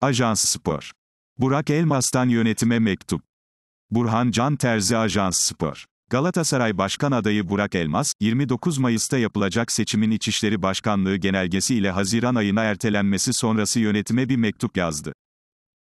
Ajans Spor. Burak Elmas'tan yönetime mektup. Burhan Can Terzi Ajans Spor. Galatasaray Başkan adayı Burak Elmas, 29 Mayıs'ta yapılacak seçimin İçişleri Başkanlığı genelgesi ile Haziran ayına ertelenmesi sonrası yönetime bir mektup yazdı.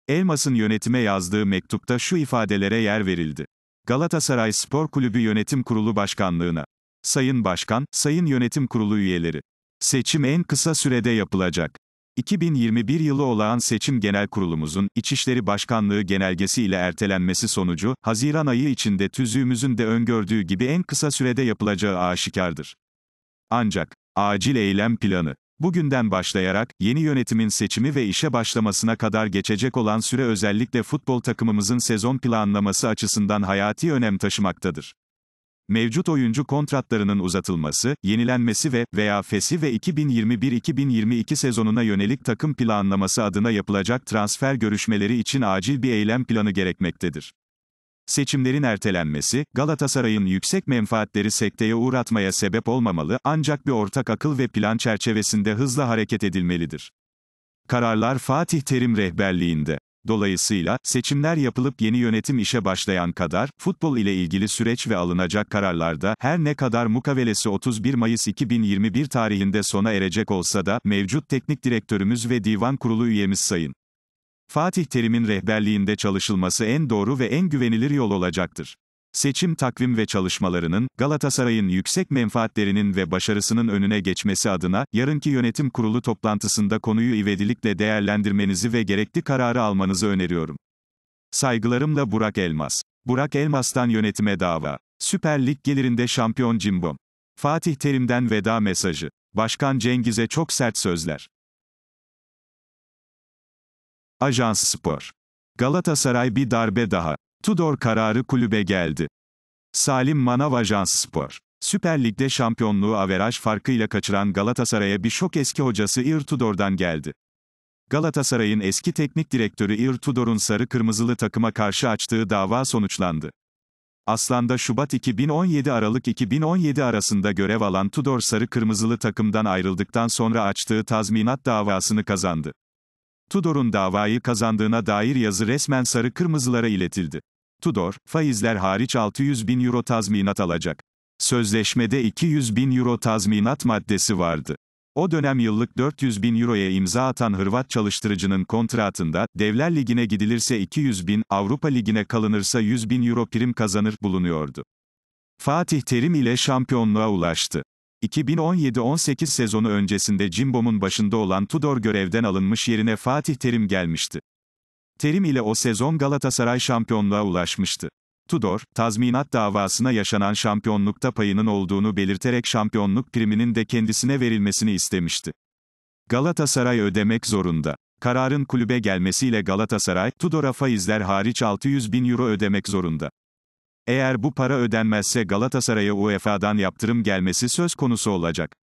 Elmas'ın yönetime yazdığı mektupta şu ifadelere yer verildi. Galatasaray Spor Kulübü Yönetim Kurulu Başkanlığına. Sayın Başkan, Sayın Yönetim Kurulu üyeleri. Seçim en kısa sürede yapılacak. 2021 yılı olağan seçim genel kurulumuzun, İçişleri Başkanlığı genelgesi ile ertelenmesi sonucu, Haziran ayı içinde tüzüğümüzün de öngördüğü gibi en kısa sürede yapılacağı aşikardır. Ancak, acil eylem planı, Bugünden başlayarak, yeni yönetimin seçimi ve işe başlamasına kadar geçecek olan süre özellikle futbol takımımızın sezon planlaması açısından hayati önem taşımaktadır. Mevcut oyuncu kontratlarının uzatılması, yenilenmesi ve veya fesi ve 2021-2022 sezonuna yönelik takım planlaması adına yapılacak transfer görüşmeleri için acil bir eylem planı gerekmektedir. Seçimlerin ertelenmesi, Galatasaray'ın yüksek menfaatleri sekteye uğratmaya sebep olmamalı, ancak bir ortak akıl ve plan çerçevesinde hızla hareket edilmelidir. Kararlar Fatih Terim rehberliğinde Dolayısıyla, seçimler yapılıp yeni yönetim işe başlayan kadar, futbol ile ilgili süreç ve alınacak kararlarda, her ne kadar mukavelesi 31 Mayıs 2021 tarihinde sona erecek olsa da, mevcut teknik direktörümüz ve divan kurulu üyemiz Sayın Fatih Terim'in rehberliğinde çalışılması en doğru ve en güvenilir yol olacaktır seçim takvim ve çalışmalarının, Galatasaray'ın yüksek menfaatlerinin ve başarısının önüne geçmesi adına, yarınki yönetim kurulu toplantısında konuyu ivedilikle değerlendirmenizi ve gerekli kararı almanızı öneriyorum. Saygılarımla Burak Elmas. Burak Elmas'tan yönetime dava. Süper Lig gelirinde şampiyon Cimbom. Fatih Terim'den veda mesajı. Başkan Cengiz'e çok sert sözler. Ajans Spor. Galatasaray bir darbe daha. Tudor kararı kulübe geldi. Salim Manav Ajans Spor. Süper Lig'de şampiyonluğu averaj farkıyla kaçıran Galatasaray'a bir şok eski hocası Ir Tudor'dan geldi. Galatasaray'ın eski teknik direktörü Ir Tudor'un sarı kırmızılı takıma karşı açtığı dava sonuçlandı. Aslan'da Şubat 2017 Aralık 2017 arasında görev alan Tudor sarı kırmızılı takımdan ayrıldıktan sonra açtığı tazminat davasını kazandı. Tudor'un davayı kazandığına dair yazı resmen sarı kırmızılara iletildi. Tudor, faizler hariç 600 bin euro tazminat alacak. Sözleşmede 200 bin euro tazminat maddesi vardı. O dönem yıllık 400 bin euroya imza atan Hırvat çalıştırıcının kontratında, Devler Ligi'ne gidilirse 200 bin, Avrupa Ligi'ne kalınırsa 100 bin euro prim kazanır bulunuyordu. Fatih Terim ile şampiyonluğa ulaştı. 2017-18 sezonu öncesinde Cimbom'un başında olan Tudor görevden alınmış yerine Fatih Terim gelmişti. Terim ile o sezon Galatasaray şampiyonluğa ulaşmıştı. Tudor, tazminat davasına yaşanan şampiyonlukta payının olduğunu belirterek şampiyonluk priminin de kendisine verilmesini istemişti. Galatasaray ödemek zorunda. Kararın kulübe gelmesiyle Galatasaray, Tudor'a faizler hariç 600 bin euro ödemek zorunda. Eğer bu para ödenmezse Galatasaray'a UEFA'dan yaptırım gelmesi söz konusu olacak.